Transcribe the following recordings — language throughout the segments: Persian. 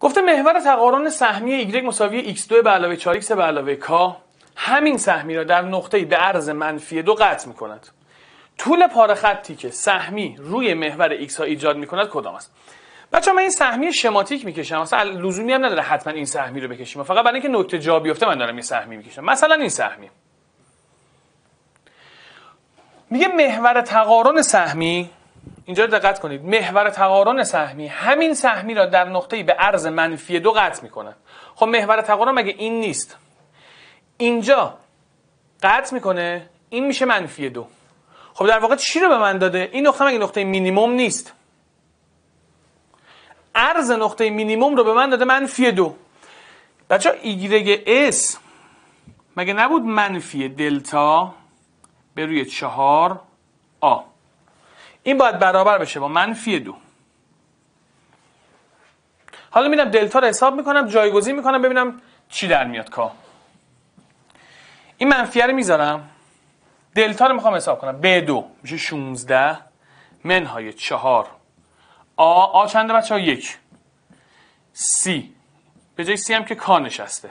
گفته محور تقارن سهمی ایگرگ مساوی x2 به علاوه 4x به علاوه k همین سهمی را در نقطه به عرض منفی دو قطع می کند. طول پاره خطی که سهمی روی محور x ها ایجاد می کند کدام است؟ بچه من این سهمی شماتیک میکشم مثلا لزومی هم نداره حتما این سهمی رو بکشیم فقط برای اینکه نکته جا بیفته من دارم این سهمی میکشم مثلا این سهمی میگه محور تقارن سهمی اینجا دقت کنید محور تقارن سهمی همین سهمی را در نقطه‌ای به عرض منفی دو قطع میکنه. خب محور تقارن مگه این نیست اینجا قطع میکنه این میشه منفی دو خب در واقع چی رو به من داده این نقطه مگه نقطه مینیمم نیست عرض نقطه مینیمم رو به من داده منفی دو بچه ایگرگ اس مگه نبود منفی دلتا به روی چهار آ این باید برابر بشه با منفی دو حالا میرم دلتا رو حساب میکنم جایگزین میکنم ببینم چی در میاد کا این منفیه رو میذارم دلتا رو میخوام حساب کنم به دو میشه 16 منهای چهار، آ آ چنده بچه ها یک سی به جای سی هم که کا نشسته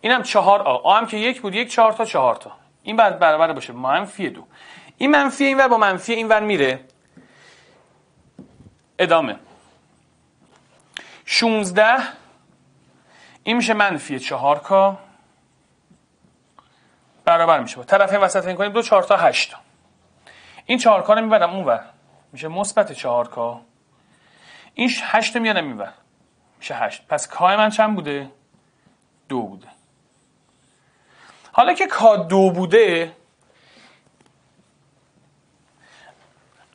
این هم چهار آ آ هم که یک بود یک چهار تا چهار تا این بعد برابر باشه منفی دو این منفی اینور با منفی ور میره ادامه 16 این میشه منفی 4 کا برابر میشه با طرفین وسط این کنیم دو چهار تا هشت این چهار کا رو میبرم اونور میشه مثبت چهار کا این 8 میارم میبر میشه هشت پس کا من چند بوده دو بوده حالا که کا دو بوده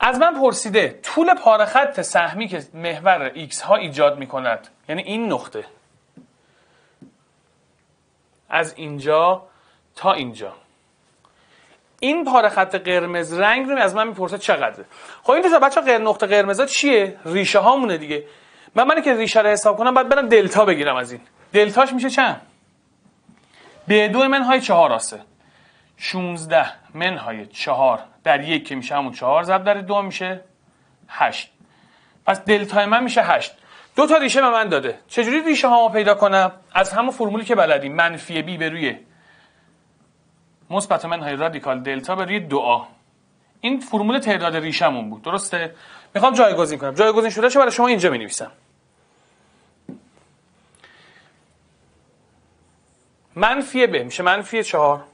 از من پرسیده طول پاره خط سهمی که محور ایکس ها ایجاد می کند یعنی این نقطه از اینجا تا اینجا این پاره خط قرمز رنگ رو از من میپرسه چقدره خب این دوستا بچه قرمز نقطه قرمز چیه ریشه هامونه دیگه من من که ریشه رو حساب کنم باید برم دلتا بگیرم از این دلتاش میشه چند به دو من های چهار آسه 16 منهای 4 در یک که میشه همون 4 ضرب در دو میشه 8 پس دلتا من میشه 8 دو تا ریشه به من داده چجوری ریشه هامو پیدا کنم از همون فرمولی که بلدیم منفی بی به روی مثبت منهای رادیکال دلتا به روی دعا این فرمول تعداد ریشمون بود درسته میخوام جایگزین کنم جایگزین شده برای شما اینجا مینویسم منفی ب میشه منفی چهار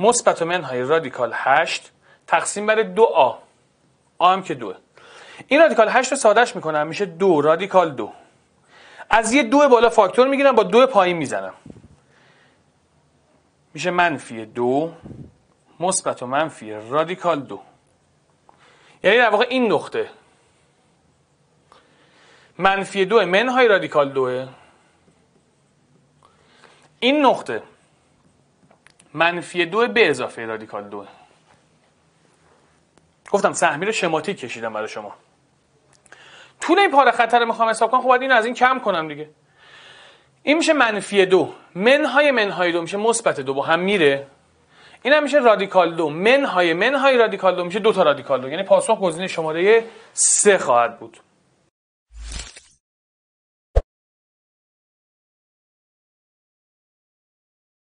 مثبت منهای رادیکال 8 تقسیم بر دو آ آ هم که دوه این رادیکال 8 رو سادهش میکنم میشه دو رادیکال دو از یه دو بالا فاکتور میگیرم با دو پایین میزنم میشه منفی دو مثبت و منفی رادیکال دو یعنی در واقع این نقطه منفی دو منهای رادیکال دوه این نقطه منفی دو به اضافه رادیکال دو گفتم سهمی رو شماتیک کشیدم برای شما طول این پاره خطر رو میخوام حساب کنم خب باید این از این کم کنم دیگه این میشه منفی دو منهای منهای دو میشه مثبت دو با هم میره این هم میشه رادیکال دو منهای منهای رادیکال دو میشه دو تا رادیکال دو یعنی پاسخ گزینه شماره سه خواهد بود